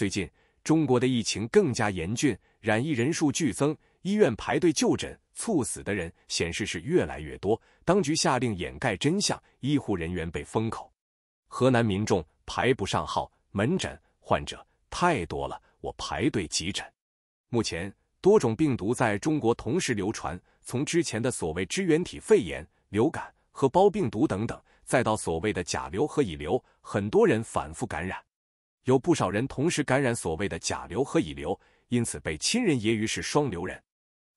最近中国的疫情更加严峻，染疫人数剧增，医院排队就诊、猝死的人显示是越来越多。当局下令掩盖真相，医护人员被封口。河南民众排不上号，门诊患者太多了，我排队急诊。目前多种病毒在中国同时流传，从之前的所谓支原体肺炎、流感和包病毒等等，再到所谓的甲流和乙流，很多人反复感染。有不少人同时感染所谓的甲流和乙流，因此被亲人揶揄是“双流人”。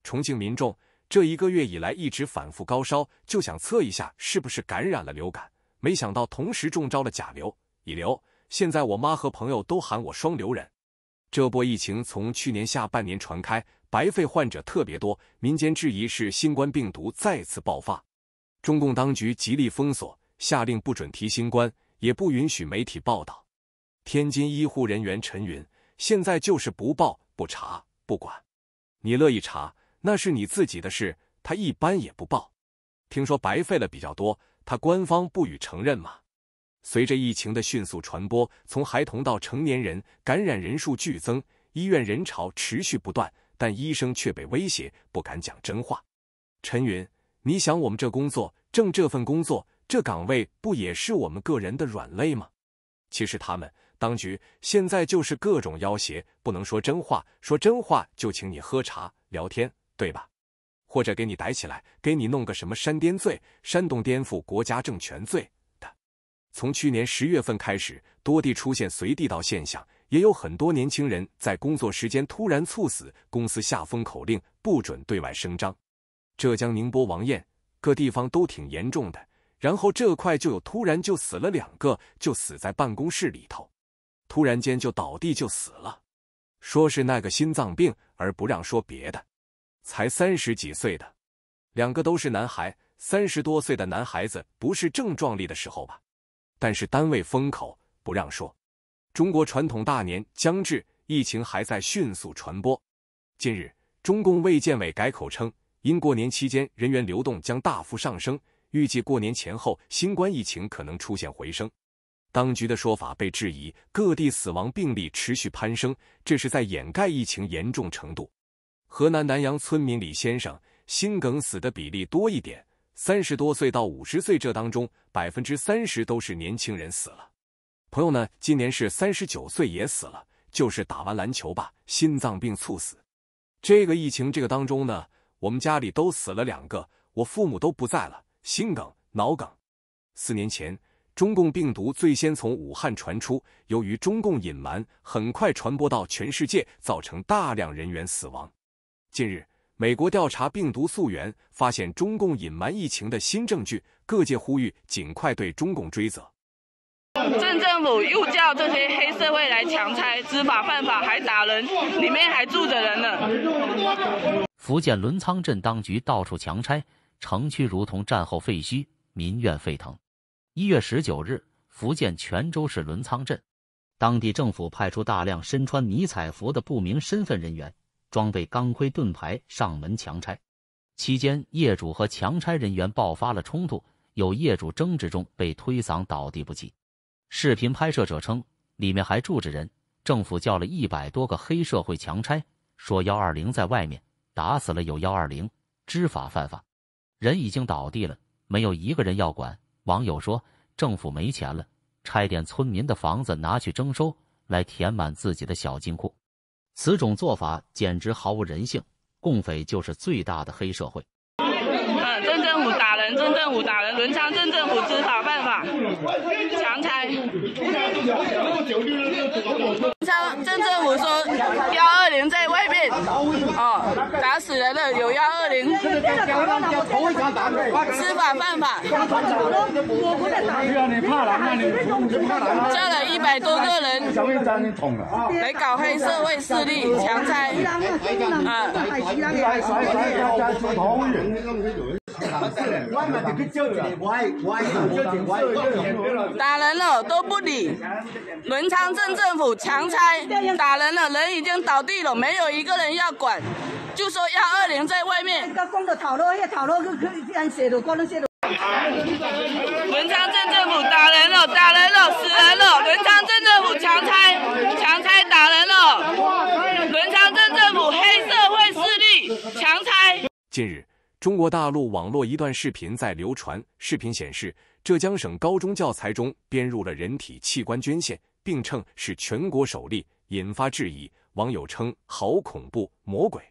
重庆民众这一个月以来一直反复高烧，就想测一下是不是感染了流感，没想到同时中招了甲流、乙流。现在我妈和朋友都喊我“双流人”。这波疫情从去年下半年传开，白肺患者特别多，民间质疑是新冠病毒再次爆发。中共当局极力封锁，下令不准提新冠，也不允许媒体报道。天津医护人员陈云现在就是不报不查不管，你乐意查那是你自己的事，他一般也不报。听说白费了比较多，他官方不予承认嘛。随着疫情的迅速传播，从孩童到成年人，感染人数剧增，医院人潮持续不断，但医生却被威胁，不敢讲真话。陈云，你想我们这工作，正这份工作，这岗位不也是我们个人的软肋吗？其实他们。当局现在就是各种要挟，不能说真话，说真话就请你喝茶聊天，对吧？或者给你逮起来，给你弄个什么煽颠罪、煽动颠覆国家政权罪的。从去年十月份开始，多地出现随地道现象，也有很多年轻人在工作时间突然猝死，公司下封口令，不准对外声张。浙江宁波王艳，各地方都挺严重的，然后这块就有突然就死了两个，就死在办公室里头。突然间就倒地就死了，说是那个心脏病，而不让说别的。才三十几岁的，两个都是男孩，三十多岁的男孩子不是正壮力的时候吧？但是单位封口不让说。中国传统大年将至，疫情还在迅速传播。近日，中共卫健委改口称，因过年期间人员流动将大幅上升，预计过年前后新冠疫情可能出现回升。当局的说法被质疑，各地死亡病例持续攀升，这是在掩盖疫情严重程度。河南南阳村民李先生，心梗死的比例多一点，三十多岁到五十岁这当中，百分之三十都是年轻人死了。朋友呢，今年是三十九岁也死了，就是打完篮球吧，心脏病猝死。这个疫情这个当中呢，我们家里都死了两个，我父母都不在了，心梗、脑梗。四年前。中共病毒最先从武汉传出，由于中共隐瞒，很快传播到全世界，造成大量人员死亡。近日，美国调查病毒溯源，发现中共隐瞒疫情的新证据，各界呼吁尽快对中共追责。镇政府又叫这些黑社会来强拆，知法犯法还打人，里面还住着人呢。福建轮苍镇当局到处强拆，城区如同战后废墟，民怨沸腾。一月十九日，福建泉州市仑苍镇，当地政府派出大量身穿迷彩服的不明身份人员，装备钢盔、盾牌上门强拆。期间，业主和强拆人员爆发了冲突，有业主争执中被推搡倒地不起。视频拍摄者称，里面还住着人，政府叫了一百多个黑社会强拆，说幺二零在外面打死了，有幺二零知法犯法，人已经倒地了，没有一个人要管。网友说：“政府没钱了，拆点村民的房子拿去征收，来填满自己的小金库。此种做法简直毫无人性，共匪就是最大的黑社会。”嗯，镇政府打人，镇政府打人，轮昌镇政府执法犯法，强拆。轮昌镇政府说要。在外面啊，打死人了，有幺二零。违法犯法。叫了一百多个人来搞黑社会势力强拆啊！打人了都不理，伦昌镇政府强拆，打人了人已经倒地了，没有一个人要管，就说幺二零在外面。文昌镇政府打人了，打人了，死人了，文昌镇政府强拆，强拆打人了，文昌镇政府黑社会势力强拆。近日。中国大陆网络一段视频在流传，视频显示浙江省高中教材中编入了人体器官捐献，并称是全国首例，引发质疑。网友称好恐怖，魔鬼。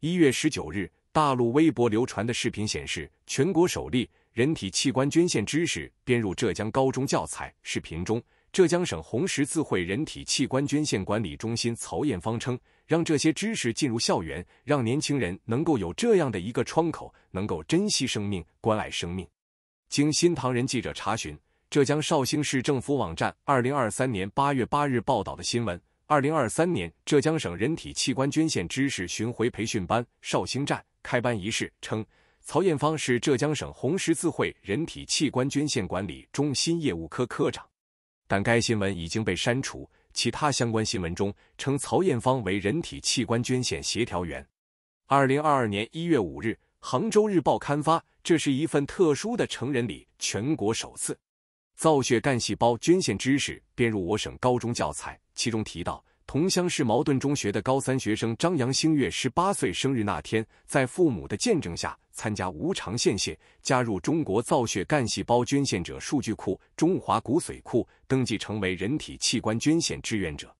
一月十九日，大陆微博流传的视频显示，全国首例人体器官捐献知识编入浙江高中教材。视频中，浙江省红十字会人体器官捐献管理中心曹艳芳称。让这些知识进入校园，让年轻人能够有这样的一个窗口，能够珍惜生命，关爱生命。经新唐人记者查询，浙江绍兴市政府网站二零二三年八月八日报道的新闻，二零二三年浙江省人体器官捐献知识巡回培训班绍兴站开班仪式称，曹艳芳是浙江省红十字会人体器官捐献管理中心业务科科长，但该新闻已经被删除。其他相关新闻中称曹艳芳为人体器官捐献协调员。二零二二年一月五日，《杭州日报》刊发，这是一份特殊的成人礼，全国首次。造血干细胞捐献知识编入我省高中教材，其中提到。桐乡市矛盾中学的高三学生张扬星月，十八岁生日那天，在父母的见证下，参加无偿献血，加入中国造血干细胞捐献者数据库、中华骨髓库，登记成为人体器官捐献志愿者。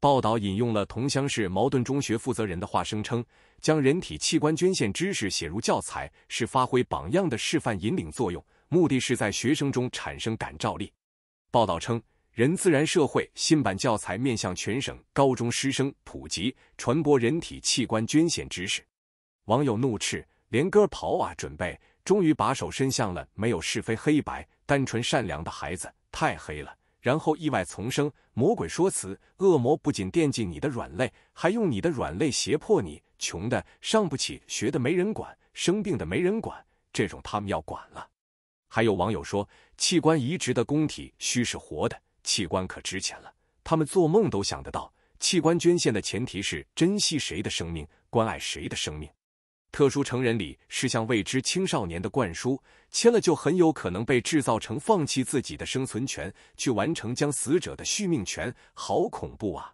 报道引用了桐乡市矛盾中学负责人的话，声称将人体器官捐献知识写入教材，是发挥榜样的示范引领作用，目的是在学生中产生感召力。报道称。人自然社会新版教材面向全省高中师生普及传播人体器官捐献知识，网友怒斥：连哥跑啊，准备终于把手伸向了没有是非黑白、单纯善良的孩子，太黑了！然后意外丛生，魔鬼说辞，恶魔不仅惦记你的软肋，还用你的软肋胁迫你。穷的上不起学的没人管，生病的没人管，这种他们要管了。还有网友说，器官移植的供体需是活的。器官可值钱了，他们做梦都想得到。器官捐献的前提是珍惜谁的生命，关爱谁的生命。特殊成人礼是向未知青少年的灌输，签了就很有可能被制造成放弃自己的生存权，去完成将死者的续命权，好恐怖啊！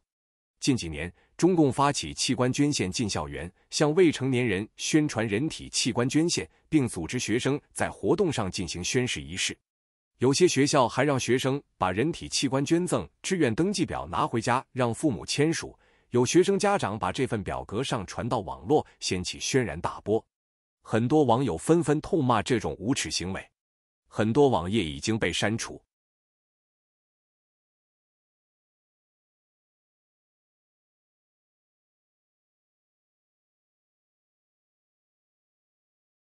近几年，中共发起器官捐献进校园，向未成年人宣传人体器官捐献，并组织学生在活动上进行宣誓仪式。有些学校还让学生把人体器官捐赠志愿登记表拿回家让父母签署，有学生家长把这份表格上传到网络，掀起轩然大波，很多网友纷纷痛骂这种无耻行为，很多网页已经被删除。